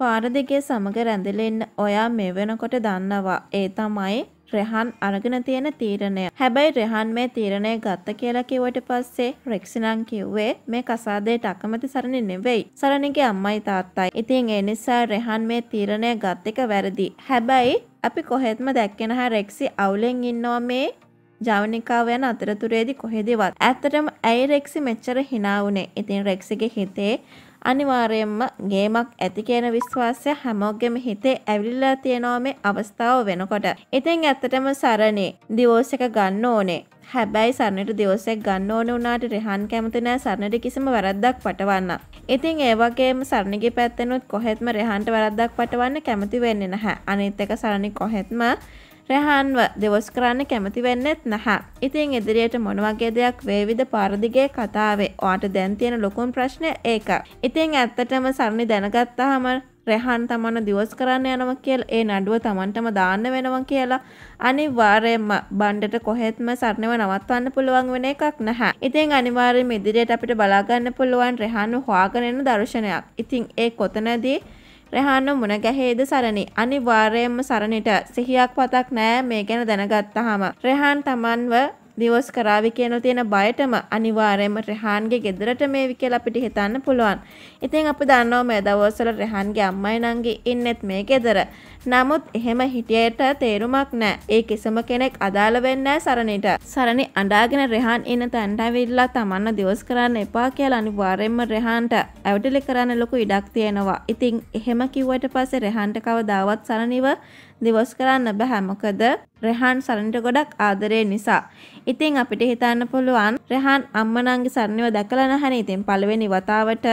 පාර දෙකේ සමග රැඳෙලෙන්න ඔයා මේ වෙනකොට දන්නවා ඒ තමයි රෙහන් අරගෙන තියෙන තීරණය. හැබැයි රෙහන් මේ තීරණය ගත්ත කියලා කිව්වට පස්සේ රෙක්සිනන් කිව්වේ මේ කසාදයට අකමැති සරණ නෙවෙයි. සරණගේ අම්මයි තාත්තයි. ඉතින් ඒ නිසා රෙහන් මේ තීරණය ගත් එක වැරදි. හැබැයි අපි කොහෙත්ම දැක්කේ නැහැ රෙක්සි අවුලෙන් ඉන්නවා මේ ජවනිකාව යන අතරතුරේදී කොහෙදවත්. ඇත්තටම ඇයි රෙක්සි මෙච්චර hina වුනේ? ඉතින් රෙක්සිගේ හිතේ අනිවාර්යයෙන්ම ගේමක් ඇති කියන විශ්වාසය හැමෝගෙම හිතේ ඇවිල්ලා තියෙනවා මේ අවස්ථාව වෙනකොට. ඉතින් ඇත්තටම සරණේ දිවෝස් එක ගන්න ඕනේ. හැබැයි සරණට දිවෝස් එක ගන්න ඕනේ වුණාට රෙහන් කැමති නෑ සරණට කිසිම වැරද්දක් පටවන්න. ඉතින් ඒ වගේම සරණගේ පැත්තෙනුත් කොහෙත්ම රෙහන්ට වැරද්දක් පටවන්න කැමති වෙන්නේ නැහැ. අනිත් එක සරණ කොහෙත්ම රැහන්ව දෙවස් කරන්න කැමති වෙන්නෙත් නැහැ. ඉතින් ඉදිරියට මොන වගේ දෙයක් වේවිද පාරදිගේ කතාවේ ඔයාට දැන් තියෙන ලොකුම ප්‍රශ්නය ඒක. ඉතින් ඇත්තටම සරණි දැනගත්තාම රැහන් තමන දිවස් කරන්න යනව කියලා ඒ නඩුව තමන්ටම දාන්න වෙනවා කියලා අනිවාර්යයෙන්ම බණ්ඩට කොහෙත්ම සරණව නවත්වන්න පුළුවන් වෙන එකක් නැහැ. ඉතින් අනිවාර්යයෙන්ම ඉදිරියට අපිට බලා ගන්න පුළුවන් රැහන්ව හොයාගෙන යන දර්ශනයක්. ඉතින් ඒ කොතනදී රෙහාන්න මුණ ගැහේද සරණි අනිවාර්යයෙන්ම සරණිට සිහියක් පතක් නෑ මේ ගැන දැනගත්තාම රෙහාන් තමන්ව දිවස් කරාවි කියන තියෙන බයටම අනිවාර්යයෙන්ම රෙහාන්ගේ ගෙදරට මේවි කියලා අපිට හිතන්න පුළුවන්. ඉතින් අපි දන්නවා මේ දවස්වල රෙහාන්ගේ අම්මයි නංගි ඉන්නෙත් මේ ගෙදර. නමුත් එහෙම හිටියට තේරුමක් නෑ. ඒ කිසිම කෙනෙක් අදාළ වෙන්නේ සරණිට. සරණි අඬාගෙන රෙහාන් ඉන්න තැනට ඇවිල්ලා තමන්ව දිවස් කරන්න එපා කියලා අනිවාර්යෙන්ම රෙහාන්ට ඇවිදලි කරන්න ලොකු ඉඩක් තියෙනවා. ඉතින් එහෙම කිව්වට පස්සේ රෙහාන්ට කවදාවත් සරණිව දිවස් කරන්න බෑ මොකද රෙහාන් සරණට ගොඩක් ආදරේ නිසා. ඉතින් අපිට හිතන්න පුළුවන් රෙහාන් අම්මනන්ගේ සරණිව දැකලා නැහනේ. ඉතින් පළවෙනි වතාවට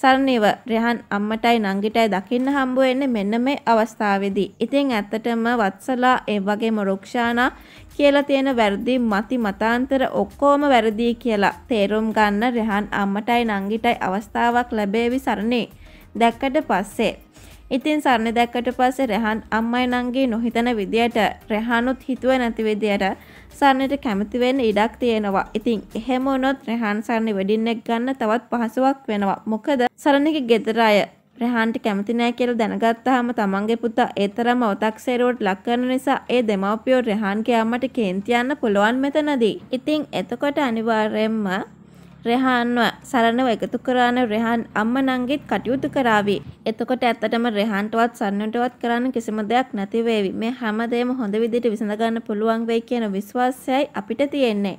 සරණීව රෙහන් අම්මටයි නංගිටයි දකින්න හම්බ වෙන්නේ මෙන්න මේ අවස්ථාවේදී. ඉතින් ඇත්තටම වත්සලා ඒ වගේම රුක්ෂානා කියලා තියෙන වැරදි මති මතාන්තර ඔක්කොම වැරදි කියලා තේරුම් ගන්න රෙහන් අම්මටයි නංගිටයි අවස්ථාවක් ලැබේවි සරණේ. දැක්කට පස්සේ ඉතින් සරණ දැක්කට පස්සේ රැහන් අම්මයි නංගේ නොහිතන විදියට රැහනුත් හිතුව නැති විදියට සරණට කැමති වෙන්න ඉඩක් තියෙනවා. ඉතින් එහෙම වුණොත් රැහන් සරණ වෙඩින්නෙක් ගන්න තවත් පහසුවක් වෙනවා. මොකද සරණගේ ගෙදර අය රැහන්ට කැමති නෑ කියලා දැනගත්තාම තමන්ගේ පුතා ඒ තරම් අව탁සේරුවට ලක් කරන නිසා ඒ දෙමව්පියෝ රැහන්ගේ අම්මට කේන්ති යන්න පුළුවන් මෙතනදී. ඉතින් එතකොට අනිවාර්යයෙන්ම රෙහන්ව සරණව එකතු කරාන රෙහන් අම්මනන්ගෙත් කටයුතු කරાવી. එතකොට ඇත්තටම රෙහන්ටවත් සරණටවත් කරන්න කිසිම දෙයක් නැති වේවි. මේ හැමදේම හොඳ විදිහට විසඳ ගන්න පුළුවන් වෙයි කියන විශ්වාසයයි අපිට තියෙන්නේ.